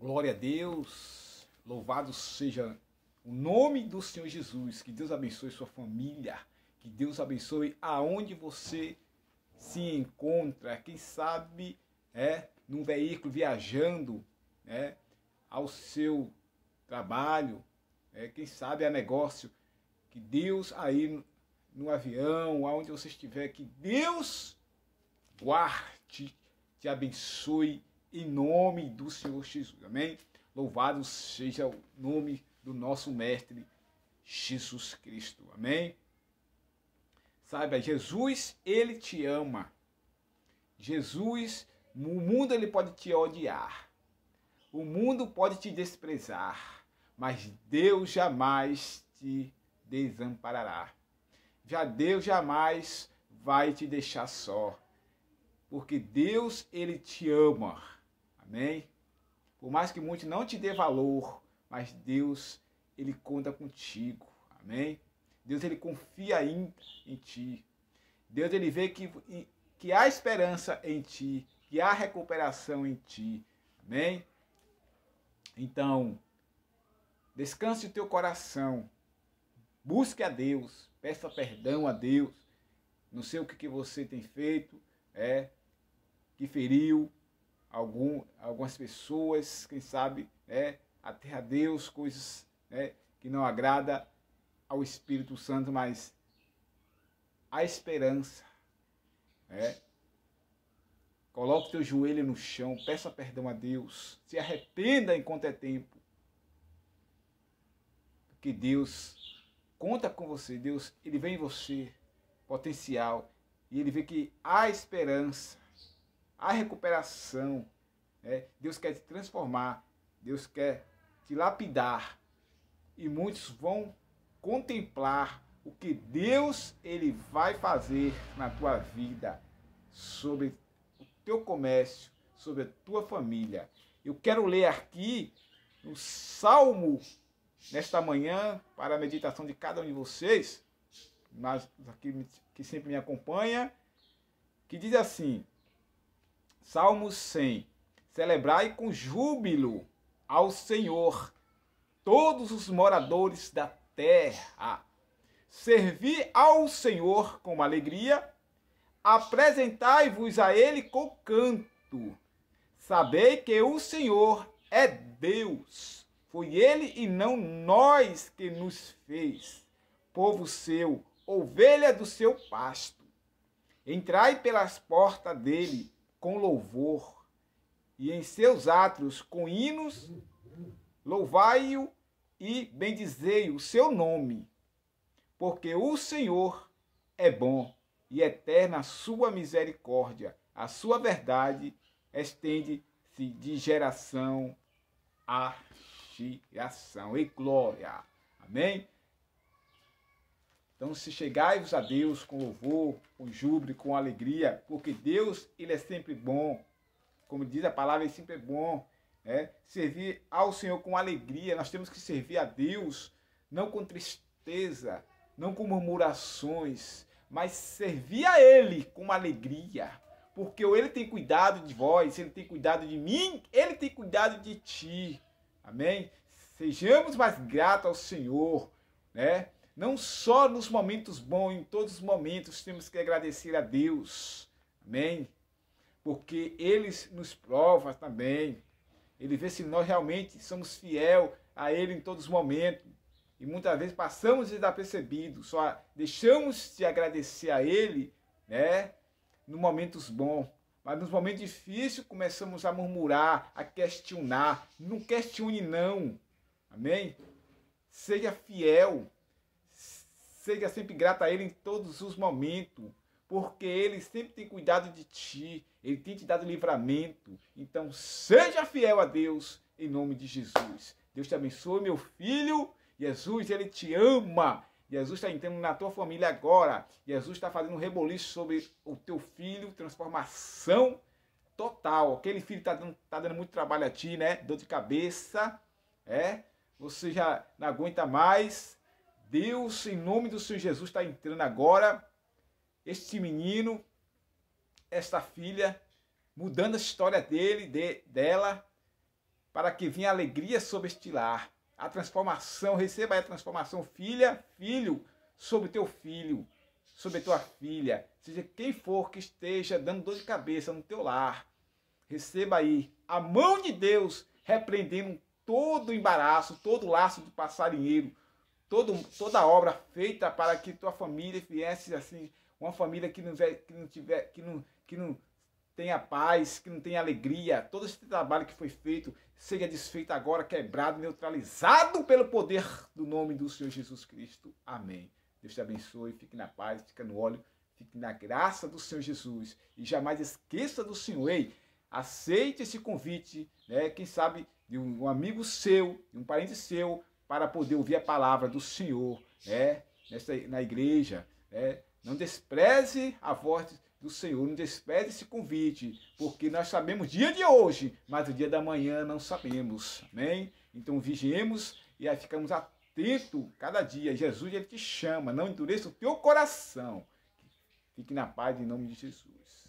Glória a Deus. Louvado seja o nome do Senhor Jesus. Que Deus abençoe sua família. Que Deus abençoe aonde você se encontra. Quem sabe é num veículo viajando, né, ao seu trabalho, é, quem sabe a é negócio. Que Deus aí no, no avião, aonde você estiver, que Deus guarde, te abençoe em nome do Senhor Jesus. Amém? Louvado seja o nome do nosso Mestre Jesus Cristo. Amém? Saiba, Jesus, ele te ama. Jesus, o mundo ele pode te odiar. O mundo pode te desprezar, mas Deus jamais te desamparará. Já Deus jamais vai te deixar só. Porque Deus ele te ama. Amém? Por mais que muitos não te dê valor, mas Deus, Ele conta contigo. Amém? Deus, Ele confia em, em ti. Deus, Ele vê que, que há esperança em ti, que há recuperação em ti. Amém? Então, descanse o teu coração. Busque a Deus. Peça perdão a Deus. Não sei o que, que você tem feito, é, que feriu, algum, algumas pessoas, quem sabe, né, até a Deus, coisas né, que não agrada ao Espírito Santo, mas a esperança. Né? Coloque teu joelho no chão, peça perdão a Deus, se arrependa enquanto é tempo. Porque Deus conta com você, Deus, ele vê em você potencial e ele vê que há esperança a recuperação. Né? Deus quer te transformar, Deus quer te lapidar. E muitos vão contemplar o que Deus ele vai fazer na tua vida, sobre o teu comércio, sobre a tua família. Eu quero ler aqui no um Salmo nesta manhã para a meditação de cada um de vocês, mas aqui que sempre me acompanha, que diz assim: Salmo 100. Celebrai com júbilo ao Senhor todos os moradores da terra. Servi ao Senhor com alegria, apresentai-vos a Ele com canto. Sabei que o Senhor é Deus. Foi Ele e não nós que nos fez, povo seu, ovelha do seu pasto. Entrai pelas portas dele com louvor, e em seus átrios com hinos, louvai-o e bendizei o seu nome, porque o Senhor é bom e eterna a sua misericórdia, a sua verdade estende-se de geração a geração. E glória. Amém? Então, se chegai-vos a Deus com louvor, com júbilo, com alegria, porque Deus, ele é sempre bom. Como diz a palavra, ele sempre é bom. Né? Servir ao Senhor com alegria, nós temos que servir a Deus, não com tristeza, não com murmurações, mas servir a Ele com alegria, porque Ele tem cuidado de vós, Ele tem cuidado de mim, Ele tem cuidado de ti. Amém? Sejamos mais gratos ao Senhor, né? Não só nos momentos bons, em todos os momentos temos que agradecer a Deus. Amém? Porque Ele nos prova também. Ele vê se nós realmente somos fiel a Ele em todos os momentos. E muitas vezes passamos de dar percebido, só deixamos de agradecer a Ele, né? Nos momentos bons. Mas nos momentos difíceis começamos a murmurar, a questionar. Não questione, não. Amém? Seja fiel Seja sempre grato a Ele em todos os momentos, porque Ele sempre tem cuidado de ti, Ele tem te dado livramento. Então, seja fiel a Deus, em nome de Jesus. Deus te abençoe, meu filho. Jesus, Ele te ama. Jesus está entrando na tua família agora. Jesus está fazendo um reboliço sobre o teu filho, transformação total. Aquele filho está dando, tá dando muito trabalho a ti, né? Dor de cabeça, é? Você já não aguenta mais. Deus, em nome do Senhor Jesus, está entrando agora este menino, esta filha, mudando a história dele, de, dela, para que venha alegria sobre este lar. A transformação, receba a transformação, filha, filho, sobre teu filho, sobre tua filha, seja quem for que esteja dando dor de cabeça no teu lar. Receba aí a mão de Deus repreendendo todo o embaraço, todo o laço do passarinheiro, todo, toda obra feita para que tua família viesse assim, uma família que não, que não tiver, que não, que não tenha paz, que não tenha alegria, todo esse trabalho que foi feito seja desfeito agora, quebrado, neutralizado pelo poder do nome do Senhor Jesus Cristo. Amém. Deus te abençoe, fique na paz, fica no óleo, fique na graça do Senhor Jesus e jamais esqueça do Senhor. Ei, aceite esse convite, né? Quem sabe de um amigo seu, de um parente seu, para poder ouvir a palavra do Senhor, né? Nessa, na igreja, né? Não despreze a voz do Senhor, não despreze esse convite, porque nós sabemos dia de hoje, mas o dia da manhã não sabemos, amém? Então vigiemos e aí ficamos atentos cada dia. Jesus, ele te chama, não endureça o teu coração. Fique na paz em nome de Jesus.